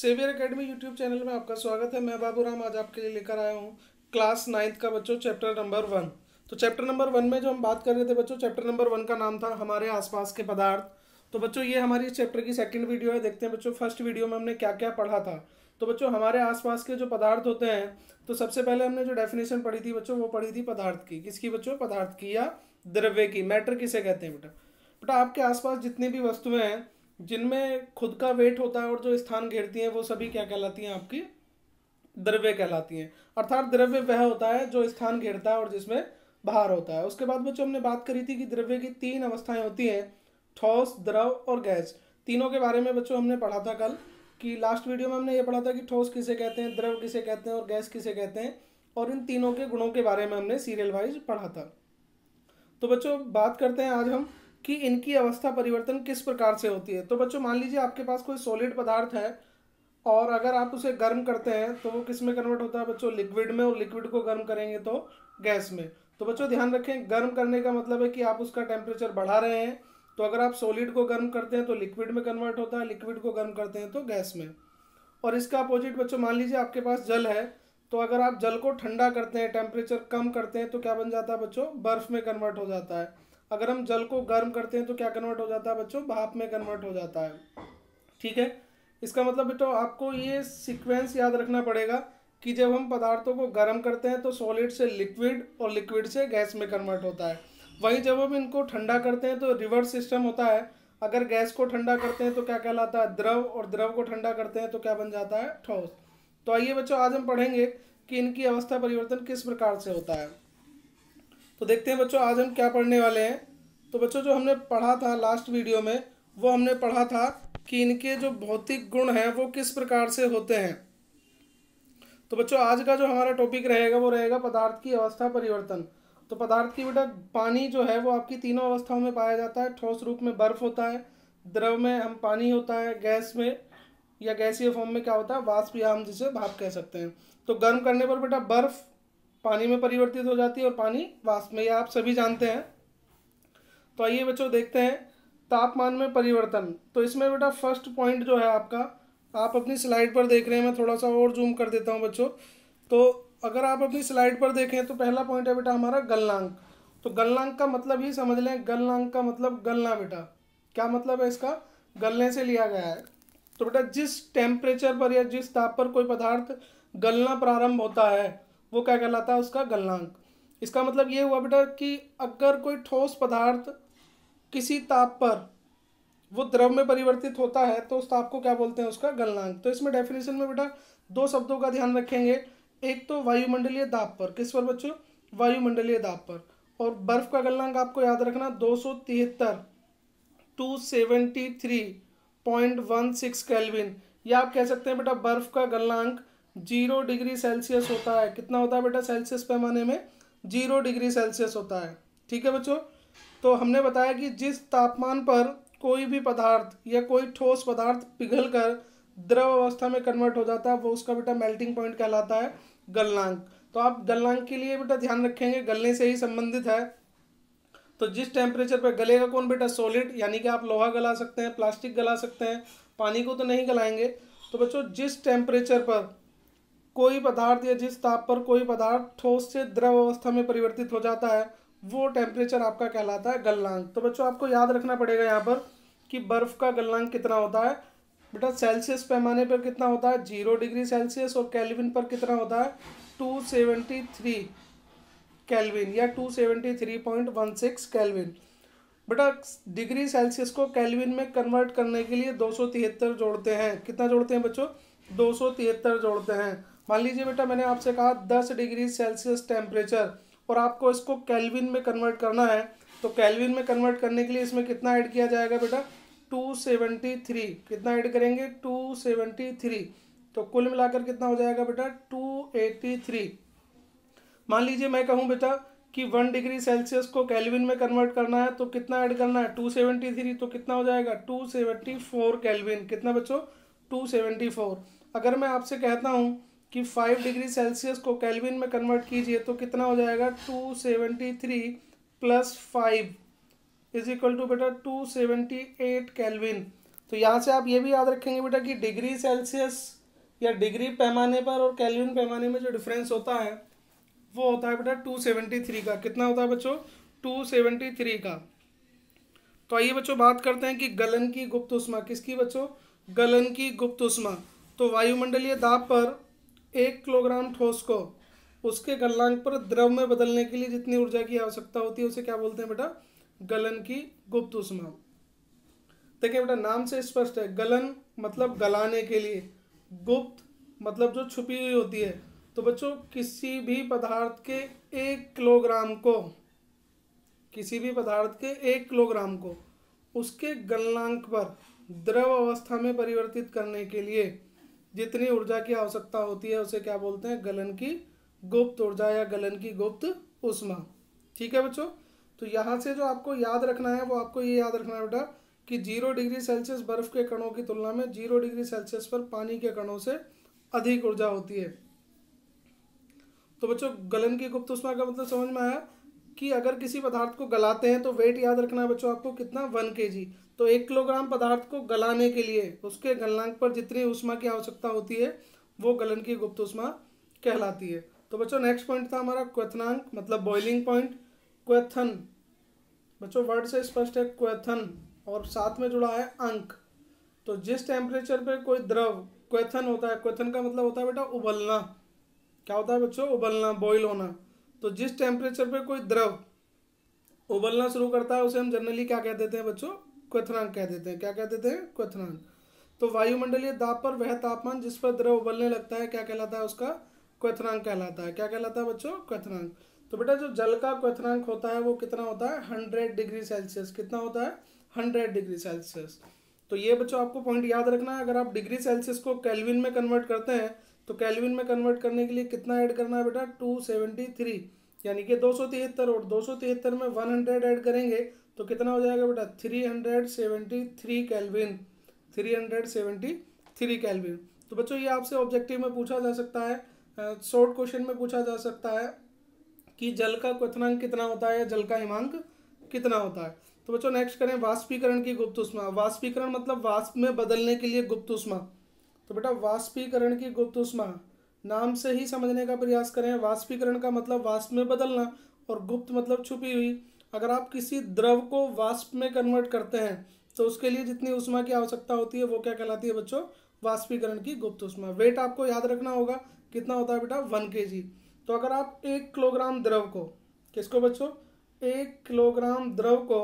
saviour academy YouTube channel में आपका स्वागत है मैं बाबू राम आज आपके लिए लेकर आया हूँ क्लास नाइन्थ का बच्चों चैप्टर नंबर वन तो चैप्टर नंबर वन में जो हम बात कर रहे थे बच्चों चैप्टर नंबर वन का नाम था हमारे आसपास के पदार्थ तो बच्चों ये हमारी इस चैप्टर की सेकेंड वीडियो है देखते हैं बच्चों फर्स्ट वीडियो में हमने क्या क्या पढ़ा था तो बच्चों हमारे आसपास के जो पदार्थ होते हैं तो सबसे पहले हमने जो डेफिनेशन पढ़ी थी बच्चों वो पढ़ी थी पदार्थ की किसकी बच्चों पदार्थ की या द्रव्य की मैटर किसे कहते हैं बेटा बेटा आपके आसपास जितनी भी वस्तुएं हैं जिनमें खुद का वेट होता है और जो स्थान घेरती हैं वो सभी क्या कहलाती हैं आपकी द्रव्य कहलाती हैं अर्थात द्रव्य वह होता है जो स्थान घेरता है और जिसमें बाहर होता है उसके बाद बच्चों हमने बात करी थी कि द्रव्य की तीन अवस्थाएं होती हैं ठोस द्रव और गैस तीनों के बारे में बच्चों हमने पढ़ा था कल कि लास्ट वीडियो में हमने ये पढ़ा था कि ठोस किसे कहते हैं द्रव किसे कहते हैं और गैस किसे कहते हैं और इन तीनों के गुणों के बारे में हमने सीरियल वाइज पढ़ा था तो बच्चों बात करते हैं आज हम कि इनकी अवस्था परिवर्तन किस प्रकार से होती है तो बच्चों मान लीजिए आपके पास कोई सॉलिड पदार्थ है और अगर आप उसे गर्म करते हैं तो वो किस में कन्वर्ट होता है बच्चों लिक्विड में और लिक्विड को गर्म करेंगे तो गैस में तो बच्चों ध्यान रखें गर्म करने का मतलब है कि आप उसका टेम्परेचर बढ़ा रहे हैं तो अगर आप सॉलिड को गर्म करते हैं तो लिक्विड में कन्वर्ट होता है लिक्विड को गर्म करते हैं तो गैस में और इसका अपोजिट बच्चों मान लीजिए आपके पास जल है तो अगर आप जल को ठंडा करते हैं टेम्परेचर कम करते हैं तो क्या बन जाता है बच्चों बर्फ़ में कन्वर्ट हो जाता है अगर हम जल को गर्म करते हैं तो क्या कन्वर्ट हो जाता है बच्चों भाप में कन्वर्ट हो जाता है ठीक है इसका मतलब बेटो आपको ये सीक्वेंस याद रखना पड़ेगा कि जब हम पदार्थों को गर्म करते हैं तो सॉलिड से लिक्विड और लिक्विड से गैस में कन्वर्ट होता है वहीं जब हम इनको ठंडा करते हैं तो रिवर्स सिस्टम होता है अगर गैस को ठंडा करते हैं तो क्या कहलाता है द्रव और द्रव को ठंडा करते हैं तो क्या बन जाता है ठोस तो आइए बच्चों आज हम पढ़ेंगे कि इनकी अवस्था परिवर्तन किस प्रकार से होता है तो देखते हैं बच्चों आज हम क्या पढ़ने वाले हैं तो बच्चों जो हमने पढ़ा था लास्ट वीडियो में वो हमने पढ़ा था कि इनके जो भौतिक गुण हैं वो किस प्रकार से होते हैं तो बच्चों आज का जो हमारा टॉपिक रहेगा वो रहेगा पदार्थ की अवस्था परिवर्तन तो पदार्थ की बेटा पानी जो है वो आपकी तीनों अवस्थाओं में पाया जाता है ठोस रूप में बर्फ होता है द्रव में हम पानी होता है गैस में या गैसीय फॉर्म में क्या होता है वाष्प या हम जिसे भाप कह सकते हैं तो गर्म करने पर बेटा बर्फ पानी में परिवर्तित हो जाती है और पानी वाष्प में यह आप सभी जानते हैं तो आइए बच्चों देखते हैं तापमान में परिवर्तन तो इसमें बेटा फर्स्ट पॉइंट जो है आपका आप अपनी स्लाइड पर देख रहे हैं मैं थोड़ा सा और जूम कर देता हूँ बच्चों तो अगर आप अपनी स्लाइड पर देखें तो पहला पॉइंट है बेटा हमारा गलनांक तो गलनांक का मतलब ही समझ लें गलनांक का मतलब गलना बेटा क्या मतलब है इसका गलने से लिया गया है तो बेटा जिस टेम्परेचर पर या जिस ताप पर कोई पदार्थ गलना प्रारंभ होता है वो क्या कहलाता है उसका गलनांक इसका मतलब ये हुआ बेटा कि अगर कोई ठोस पदार्थ किसी ताप पर वो द्रव में परिवर्तित होता है तो उस ताप को क्या बोलते हैं उसका गलनांक तो इसमें डेफिनेशन में बेटा दो शब्दों का ध्यान रखेंगे एक तो वायुमंडलीय दाब पर किस पर बच्चों वायुमंडलीय दाब पर और बर्फ का गलनांक आपको याद रखना दो सौ तिहत्तर two seventy three point one six Kelvin या आप कह सकते हैं बेटा बर्फ का गलनांक जीरो डिग्री सेल्सियस होता है कितना होता है बेटा सेल्सियस पैमाने में जीरो डिग्री सेल्सियस होता है ठीक है बच्चों तो हमने बताया कि जिस तापमान पर कोई भी पदार्थ या कोई ठोस पदार्थ पिघल कर द्रव अवस्था में कन्वर्ट हो जाता है वो उसका बेटा मेल्टिंग पॉइंट कहलाता है गलनांक तो आप गलनांक के लिए बेटा ध्यान रखेंगे गलने से ही संबंधित है तो जिस टेम्परेचर पर गलेगा कौन बेटा सॉलिड यानी कि आप लोहा गला सकते हैं प्लास्टिक गला सकते हैं पानी को तो नहीं गलाएंगे तो बच्चों जिस टेम्परेचर पर कोई पदार्थ या जिस ताप पर कोई पदार्थ ठोस से द्रव अवस्था में परिवर्तित हो जाता है वो टेम्परेचर आपका कहलाता है गलनांक तो बच्चों आपको याद रखना पड़ेगा यहाँ पर कि बर्फ़ का गलनांक कितना होता है बेटा सेल्सियस पैमाने पर कितना होता है जीरो डिग्री सेल्सियस और कैलविन पर कितना होता है टू सेवेंटी थ्री कैलविन या two seventy three point one six Kelvin बेटा डिग्री सेल्सियस को कैलविन में कन्वर्ट करने के लिए दो सौ तिहत्तर जोड़ते हैं कितना जोड़ते हैं बच्चों दो सौ तिहत्तर जोड़ते हैं मान लीजिए बेटा मैंने आपसे कहा दस डिग्री सेल्सियस टेम्परेचर और आपको इसको कैलविन में कन्वर्ट करना है तो कैलविन में कन्वर्ट करने के लिए इसमें कितना ऐड किया जाएगा बेटा टू सेवेंटी थ्री कितना ऐड करेंगे टू सेवेंटी थ्री तो कुल मिलाकर कितना हो जाएगा बेटा टू एटी थ्री मान लीजिए मैं कहूँ बेटा कि वन डिग्री सेल्सियस को कैलविन में कन्वर्ट करना है तो कितना ऐड करना है टू थ्री तो कितना हो जाएगा टू सेवेंटी फोर कैलविन कितना बच्चों टू फोर अगर मैं आपसे कहता हूँ कि फाइव डिग्री सेल्सियस को कैलविन में कन्वर्ट कीजिए तो कितना हो जाएगा two seventy three plus five is equal to बेटा टू सेवेंटी एट कैलविन तो यहाँ से आप ये भी याद रखेंगे बेटा कि डिग्री सेल्सियस या डिग्री पैमाने पर और कैलविन पैमाने में जो डिफरेंस होता है वो होता है बेटा टू सेवेंटी थ्री का कितना होता है बच्चों टू सेवेंटी थ्री का तो आइए बच्चों बात करते हैं कि गलन की गुप्त उष्मा किसकी बच्चों गलन की गुप्त उष्मा तो वायुमंडलीय दाब पर एक किलोग्राम ठोस को उसके गलनांक पर द्रव में बदलने के लिए जितनी ऊर्जा की आवश्यकता होती है उसे क्या बोलते हैं बेटा गलन की गुप्त उष्मा देखिए बेटा नाम से स्पष्ट है गलन मतलब गलाने के लिए गुप्त मतलब जो छुपी हुई होती है तो बच्चों किसी भी पदार्थ के एक किलोग्राम को किसी भी पदार्थ के एक किलोग्राम को उसके गलनांक पर द्रव अवस्था में परिवर्तित करने के लिए जितनी ऊर्जा की आवश्यकता होती है उसे क्या बोलते हैं गलन की गुप्त ऊर्जा या गलन की गुप्त उष्मा ठीक है बच्चों तो यहाँ से जो आपको याद रखना है वो आपको ये याद रखना है बेटा कि जीरो डिग्री सेल्सियस बर्फ के कणों की तुलना में जीरो डिग्री सेल्सियस पर पानी के कणों से अधिक ऊर्जा होती है तो बच्चों गलन की गुप्त उष्मा का मतलब समझ में आया कि अगर किसी पदार्थ को गलाते हैं तो वेट याद रखना है बच्चों आपको कितना वन के जी तो एक किलोग्राम पदार्थ को गलाने के लिए उसके गलनांक पर जितनी उष्मा की आवश्यकता होती है वो गलन की गुप्त उष्मा कहलाती है तो बच्चों नेक्स्ट पॉइंट था हमारा क्वेथनांक मतलब बॉइलिंग पॉइंट क्वेथन बच्चों वर्ड से स्पष्ट है क्वेथन और साथ में जुड़ा है अंक तो जिस टेम्परेचर पर कोई द्रव क्वेथन होता है क्वेथन का मतलब होता है बेटा उबलना क्या होता है बच्चों उबलना बॉइल होना तो जिस टेम्परेचर पे कोई द्रव उबलना शुरू करता है उसे हम जनरली क्या कह देते हैं बच्चों क्वथनांक कह देते हैं क्या कह देते हैं क्वथनांक तो वायुमंडलीय दाब पर वह तापमान जिस पर द्रव उबलने लगता है क्या कहलाता है उसका क्वथनांक कहलाता है क्या कहलाता है बच्चों क्वथनांक तो बेटा जो जल का क्वथनांक होता है वो कितना होता है हंड्रेड डिग्री सेल्सियस कितना होता है हंड्रेड डिग्री सेल्सियस तो ये बच्चों आपको पॉइंट याद रखना है अगर आप डिग्री सेल्सियस को कैलविन में कन्वर्ट करते हैं तो कैलविन में कन्वर्ट करने के लिए कितना ऐड करना है बेटा टू सेवेंटी थ्री यानी कि दो सौ तिहत्तर और दो सौ तिहत्तर में वन हंड्रेड ऐड करेंगे तो कितना हो जाएगा बेटा three hundred seventy three Kelvin three hundred seventy three Kelvin तो बच्चों ये आपसे ऑब्जेक्टिव में पूछा जा सकता है शॉर्ट क्वेश्चन में पूछा जा सकता है कि जल का क्वनांक कितना होता है या जल का हिमांक कितना होता है तो बच्चों नेक्स्ट करें वाष्पीकरण की गुप्त उष्मा वाष्पीकरण मतलब वाष्प में बदलने के लिए गुप्त उष्मा तो बेटा वाष्पीकरण की गुप्त उष्मा नाम से ही समझने का प्रयास करें वाष्पीकरण का मतलब वाष्प में बदलना और गुप्त मतलब छुपी हुई अगर आप किसी द्रव को वाष्प में कन्वर्ट करते हैं तो उसके लिए जितनी उष्मा की आवश्यकता होती है वो क्या कहलाती है बच्चों वाष्पीकरण की गुप्त उष्मा वेट आपको याद रखना होगा कितना होता है बेटा वन के तो अगर आप एक किलोग्राम द्रव को किसको बच्चों एक किलोग्राम द्रव को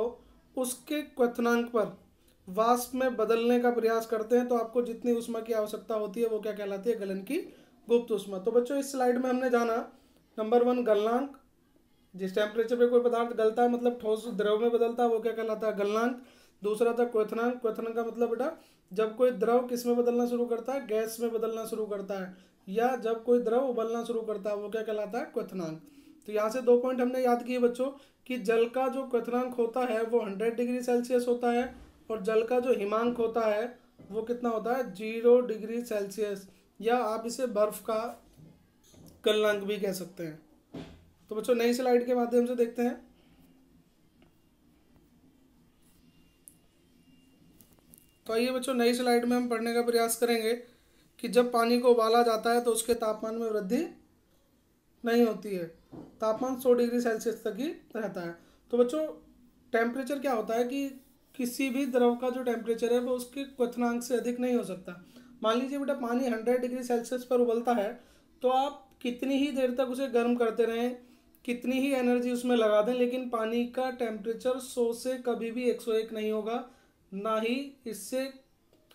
उसके क्वनांक पर वाष्प में बदलने का प्रयास करते हैं तो आपको जितनी उष्मा की आवश्यकता होती है वो क्या कहलाती है गलन की गुप्त उष्मा तो बच्चों इस स्लाइड में हमने जाना नंबर वन गलनांक जिस टेम्परेचर पे कोई पदार्थ गलता है मतलब ठोस द्रव में बदलता है वो क्या कहलाता है गलनांक दूसरा था क्वेथनांक क्वेथन का मतलब बेटा जब कोई द्रव किस में बदलना शुरू करता है गैस में बदलना शुरू करता है या जब कोई द्रव उबलना शुरू करता है वो क्या कहलाता है क्वेथनांक तो यहाँ से दो पॉइंट हमने याद किए बच्चों कि जल का जो क्वेथनांक होता है वो हंड्रेड डिग्री सेल्सियस होता है और जल का जो हिमांक होता है वो कितना होता है जीरो डिग्री सेल्सियस या आप इसे बर्फ़ का कलनांक भी कह सकते हैं तो बच्चों नई स्लाइड के माध्यम से देखते हैं तो आइए बच्चों नई स्लाइड में हम पढ़ने का प्रयास करेंगे कि जब पानी को उबाला जाता है तो उसके तापमान में वृद्धि नहीं होती है तापमान 100 डिग्री सेल्सियस तक ही रहता है तो बच्चों टेम्परेचर क्या होता है कि किसी भी द्रव का जो टेम्परेचर है वो उसके क्वथनांक से अधिक नहीं हो सकता मान लीजिए बेटा पानी हंड्रेड डिग्री सेल्सियस पर उबलता है तो आप कितनी ही देर तक उसे गर्म करते रहें कितनी ही एनर्जी उसमें लगा दें लेकिन पानी का टेम्परेचर सौ से कभी भी एक सौ एक नहीं होगा ना ही इससे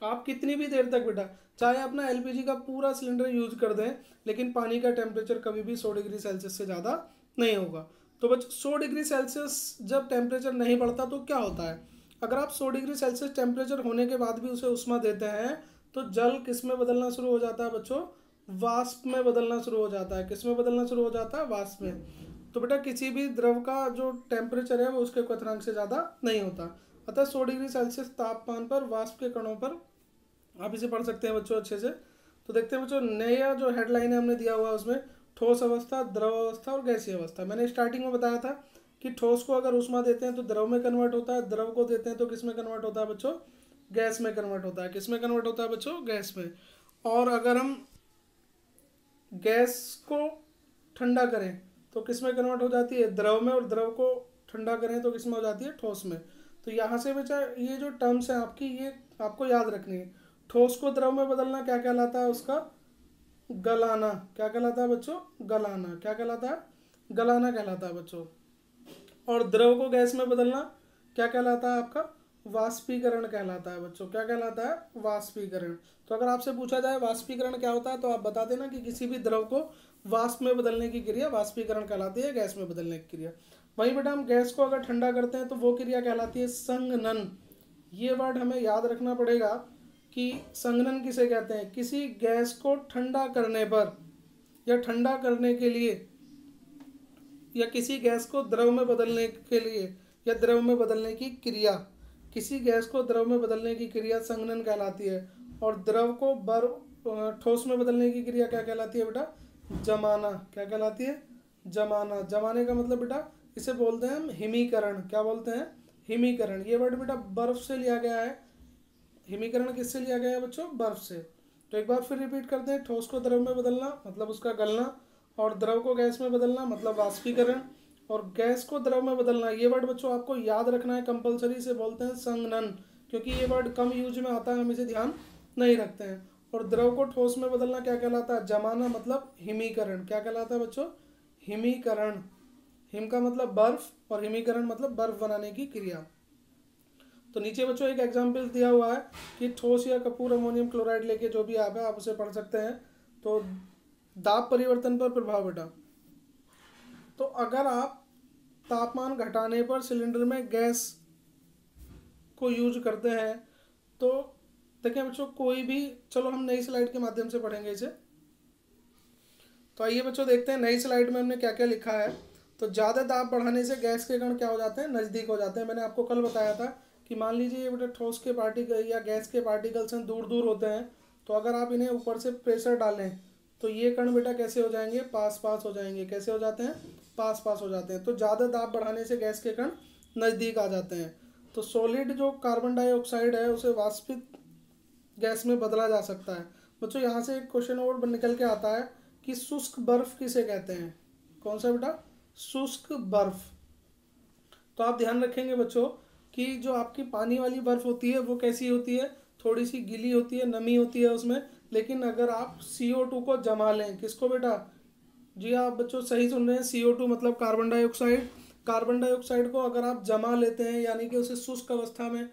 आप कितनी भी देर तक बेटा चाहे अपना एल का पूरा सिलेंडर यूज कर दें लेकिन पानी का टेम्परेचर कभी भी सौ डिग्री सेल्सियस से ज़्यादा नहीं होगा तो बच्चों सौ डिग्री सेल्सियस जब टेम्परेचर नहीं बढ़ता तो क्या होता है अगर आप सौ डिग्री सेल्सियस टेम्परेचर होने के बाद भी उसे उष्मा देते हैं तो जल किस में बदलना शुरू हो जाता है बच्चों वाष्प में बदलना शुरू हो जाता है किस में बदलना शुरू हो जाता है वाष्प में तो बेटा किसी भी द्रव का जो टेम्परेचर है वो उसके क्वथनांक से ज़्यादा नहीं होता अतः सौ डिग्री सेल्सियस तापमान पर वाष्प के कणों पर आप इसे पढ़ सकते हैं बच्चों अच्छे से तो देखते हैं बच्चों नया जो हेडलाइन है हमने दिया हुआ है उसमें ठोस अवस्था द्रव अवस्था और गैसीय अवस्था मैंने स्टार्टिंग में बताया था कि ठोस को अगर उष्मा देते हैं तो द्रव में कन्वर्ट होता है द्रव को देते हैं तो किस में कन्वर्ट होता है बच्चों गैस में कन्वर्ट होता है किस में कन्वर्ट होता है बच्चों गैस में और अगर हम गैस को ठंडा करें तो किस में कन्वर्ट हो जाती है द्रव में और द्रव को ठंडा करें तो किस में हो जाती है ठोस में तो यहाँ से बेचा ये जो टर्म्स हैं आपकी ये आपको याद रखनी है ठोस को द्रव में बदलना क्या कहलाता है उसका गलाना क्या कहलाता है बच्चों गलाना क्या कहलाता है गलाना कहलाता है बच्चों और द्रव को गैस में बदलना क्या कहलाता है आपका वाष्पीकरण कहलाता है बच्चों क्या कहलाता है वाष्पीकरण तो अगर आपसे पूछा जाए वाष्पीकरण क्या होता है तो आप बता देना कि किसी भी द्रव को वाष्प में बदलने की क्रिया वाष्पीकरण कहलाती है गैस में बदलने की क्रिया वहीं बेटा हम गैस को अगर ठंडा करते हैं तो वो क्रिया कहलाती है संगनन ये वर्ड हमें याद रखना पड़ेगा कि संगनन किसे कहते हैं किसी गैस को ठंडा करने पर या ठंडा करने के लिए या किसी गैस को द्रव में बदलने के लिए या द्रव में बदलने की क्रिया किसी गैस को द्रव में बदलने की क्रिया संघनन कहलाती है और द्रव को बर ठोस में बदलने की क्रिया क्या कहलाती है बेटा जमाना क्या कहलाती है जमाना जमाने का मतलब बेटा इसे बोलते हैं हम हिमीकरण क्या बोलते हैं हिमीकरण ये वर्ड बेटा बर्फ से लिया गया है हिमीकरण किससे लिया गया है बच्चों बर्फ से तो एक बार फिर रिपीट करते हैं ठोस को द्रव में बदलना मतलब उसका गलना और द्रव को गैस में बदलना मतलब वाष्पीकरण और गैस को द्रव में बदलना ये वर्ड बच्चों आपको याद रखना है कंपलसरी से बोलते हैं संगनन क्योंकि ये वर्ड कम यूज में आता है हम इसे ध्यान नहीं रखते हैं और द्रव को ठोस में बदलना क्या कहलाता है जमाना मतलब हिमीकरण क्या कहलाता है बच्चों हिमीकरण हिम का मतलब बर्फ और हिमीकरण मतलब बर्फ बनाने की क्रिया तो नीचे बच्चों एक एग्जाम्पल दिया हुआ है कि ठोस या कपूर अमोनियम क्लोराइड लेके जो भी आप है आप उसे पढ़ सकते हैं तो दाब परिवर्तन पर प्रभाव बेटा तो अगर आप तापमान घटाने पर सिलेंडर में गैस को यूज करते हैं तो देखिए बच्चों कोई भी चलो हम नई स्लाइड के माध्यम से पढ़ेंगे इसे तो आइए बच्चों देखते हैं नई स्लाइड में हमने क्या क्या लिखा है तो ज़्यादा दाब बढ़ाने से गैस के कण क्या हो जाते हैं नज़दीक हो जाते हैं मैंने आपको कल बताया था कि मान लीजिए ये बेटा ठोस के पार्टिकल या गैस के पार्टिकल्स हैं दूर दूर होते हैं तो अगर आप इन्हें ऊपर से प्रेशर डालें तो ये कण बेटा कैसे हो जाएंगे पास पास हो जाएंगे कैसे हो जाते हैं पास पास हो जाते हैं तो ज़्यादा दाब बढ़ाने से गैस के कण नज़दीक आ जाते हैं तो सॉलिड जो कार्बन डाइऑक्साइड है उसे वाष्पित गैस में बदला जा सकता है बच्चों यहाँ से एक क्वेश्चन और निकल के आता है कि शुष्क बर्फ किसे कहते हैं कौन सा बेटा शुष्क बर्फ तो आप ध्यान रखेंगे बच्चों कि जो आपकी पानी वाली बर्फ़ होती है वो कैसी होती है थोड़ी सी गिली होती है नमी होती है उसमें लेकिन अगर आप सी ओ टू को जमा लें किसको बेटा जी हाँ, आप बच्चों सही सुन रहे हैं सी ओ टू मतलब कार्बन डाइऑक्साइड कार्बन डाइऑक्साइड को अगर आप जमा लेते हैं यानी कि उसे शुष्क अवस्था में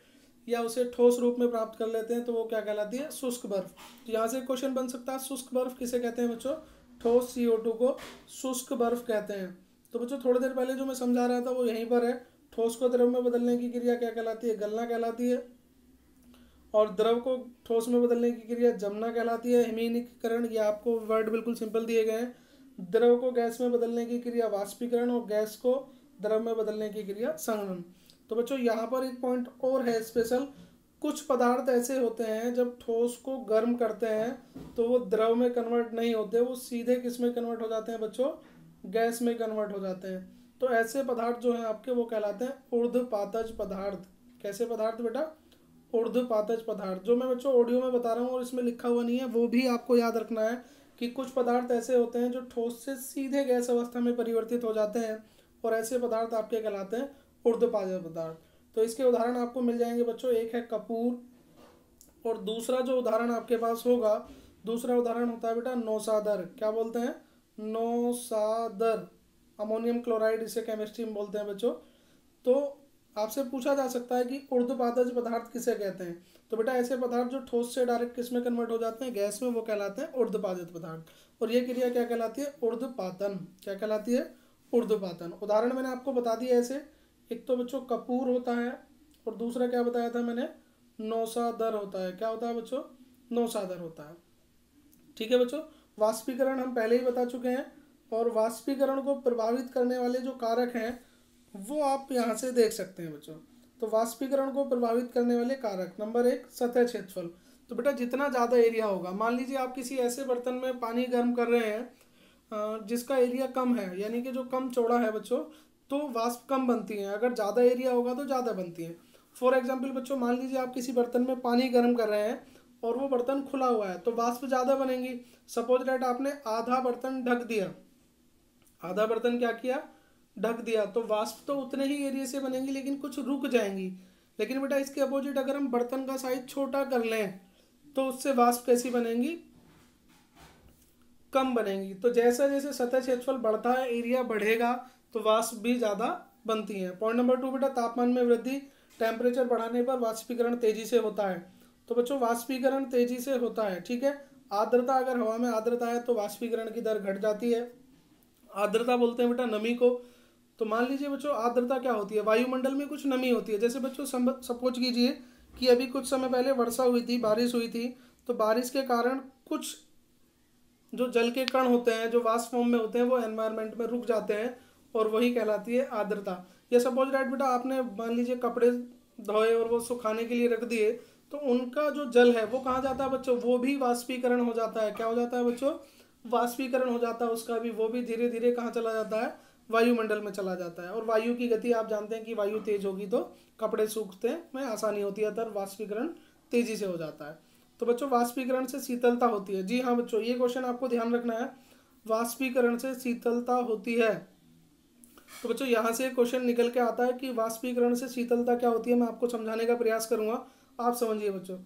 या उसे ठोस रूप में प्राप्त कर लेते हैं तो वो क्या कहलाती है शुष्क बर्फ तो यहाँ से क्वेश्चन बन सकता है शुष्क बर्फ किसे कहते हैं बच्चों ठोस सी ओ टू को शुष्क बर्फ कहते हैं तो बच्चों थोड़ी देर पहले जो मैं समझा रहा था वो यहीं पर है ठोस को द्रव में बदलने की क्रिया क्या कहलाती है गलना कहलाती है और द्रव को ठोस में बदलने की क्रिया जमना कहलाती है हिमीनीकरण ये आपको वर्ड बिल्कुल सिंपल दिए गए हैं द्रव को गैस में बदलने की क्रिया वाष्पीकरण और गैस को द्रव में बदलने की क्रिया संघनन तो बच्चों यहाँ पर एक पॉइंट और है स्पेशल कुछ पदार्थ ऐसे होते हैं जब ठोस को गर्म करते हैं तो वो द्रव में कन्वर्ट नहीं होते वो सीधे किस में कन्वर्ट हो जाते हैं बच्चों गैस में कन्वर्ट हो जाते हैं तो ऐसे पदार्थ जो हैं आपके वो कहलाते हैं ऊर्ध पातज पदार्थ कैसे पदार्थ बेटा उर्ध पातज पदार्थ जो मैं बच्चों ऑडियो में बता रहा हूँ और इसमें लिखा हुआ नहीं है वो भी आपको याद रखना है कि कुछ पदार्थ ऐसे होते हैं जो ठोस से सीधे गैस अवस्था में परिवर्तित हो जाते हैं और ऐसे पदार्थ आपके कहलाते हैं उर्ध पातज पदार्थ तो इसके उदाहरण आपको मिल जाएंगे बच्चों एक है कपूर और दूसरा जो उदाहरण आपके पास होगा दूसरा उदाहरण होता है बेटा नौसादर क्या बोलते हैं नौसादर अमोनियम क्लोराइड इसे केमिस्ट्री में बोलते हैं बच्चों तो आपसे पूछा जा सकता है कि उर्ध्वपादज पदार्थ किसे कहते हैं तो बेटा ऐसे पदार्थ जो ठोस से डायरेक्ट किस में कन्वर्ट हो जाते हैं गैस में वो कहलाते हैं उर्ध्वपादित पदार्थ और ये क्रिया क्या कहलाती है उर्ध्वपातन क्या कहलाती है उर्ध्वपातन उदाहरण मैंने आपको बता दिया ऐसे एक तो बच्चों कपूर होता है और दूसरा क्या बताया था मैंने नौसादर होता है क्या होता है बच्चों नौसादर होता है ठीक है बच्चों वाष्पीकरण हम पहले ही बता चुके हैं और वाष्पीकरण को प्रभावित करने वाले जो कारक हैं वो आप यहाँ से देख सकते हैं बच्चों तो वाष्पीकरण को प्रभावित करने वाले कारक नंबर एक सतह क्षेत्रफल तो बेटा जितना ज़्यादा एरिया होगा मान लीजिए आप किसी ऐसे बर्तन में पानी गर्म कर रहे हैं जिसका एरिया कम है यानी कि जो कम चौड़ा है बच्चों तो वाष्प कम बनती है अगर ज़्यादा एरिया होगा तो ज़्यादा बनती है फॉर एग्जाम्पल बच्चों मान लीजिए आप किसी बर्तन में पानी गर्म कर रहे हैं और वो बर्तन खुला हुआ है तो वाष्प ज़्यादा बनेंगी सपोज डेट आपने आधा बर्तन ढक दिया आधा बर्तन क्या किया ढक दिया तो वास्प तो उतने ही एरिया से बनेंगी लेकिन कुछ रुक जाएंगी लेकिन बेटा इसके अपोजिट अगर हम बर्तन का साइज छोटा कर लें तो उससे वास्प कैसी बनेंगी कम बनेंगी तो जैसा जैसे सतह क्षेत्रफल बढ़ता है एरिया बढ़ेगा तो वाष्प भी ज़्यादा बनती है पॉइंट नंबर टू बेटा तापमान में वृद्धि टेम्परेचर बढ़ाने पर वाष्पीकरण तेजी से होता है तो बच्चों वाष्पीकरण तेजी से होता है ठीक है आर्द्रता अगर हवा में आर्द्रता है तो वाष्पीकरण की दर घट जाती है आर्द्रता बोलते हैं बेटा नमी को तो मान लीजिए बच्चों आर्द्रता क्या होती है वायुमंडल में कुछ नमी होती है जैसे बच्चों सपोज कीजिए कि अभी कुछ समय पहले वर्षा हुई थी बारिश हुई थी तो बारिश के कारण कुछ जो जल के कण होते हैं जो वाष्प फॉर्म में होते हैं वो एनवायरमेंट में रुक जाते हैं और वही कहलाती है आर्द्रता या सपोज राइट बेटा आपने मान लीजिए कपड़े धोए और वो सुखाने के लिए रख दिए तो उनका जो जल है वो कहाँ जाता है बच्चों वो भी वाष्पीकरण हो जाता है क्या हो जाता है बच्चों वाष्पीकरण हो जाता है उसका भी वो भी धीरे धीरे कहाँ चला जाता है वायुमंडल में चला जाता है और वायु की गति आप जानते हैं कि वायु तेज होगी तो कपड़े सूखते में आसानी होती है तर वाष्पीकरण तेजी से हो जाता है तो बच्चों वाष्पीकरण से शीतलता होती है जी हाँ बच्चों ये क्वेश्चन आपको ध्यान रखना है वाष्पीकरण से शीतलता होती है तो बच्चों यहाँ से क्वेश्चन निकल के आता है कि वाष्पीकरण से शीतलता क्या होती है मैं आपको समझाने का प्रयास करूँगा आप समझिए बच्चों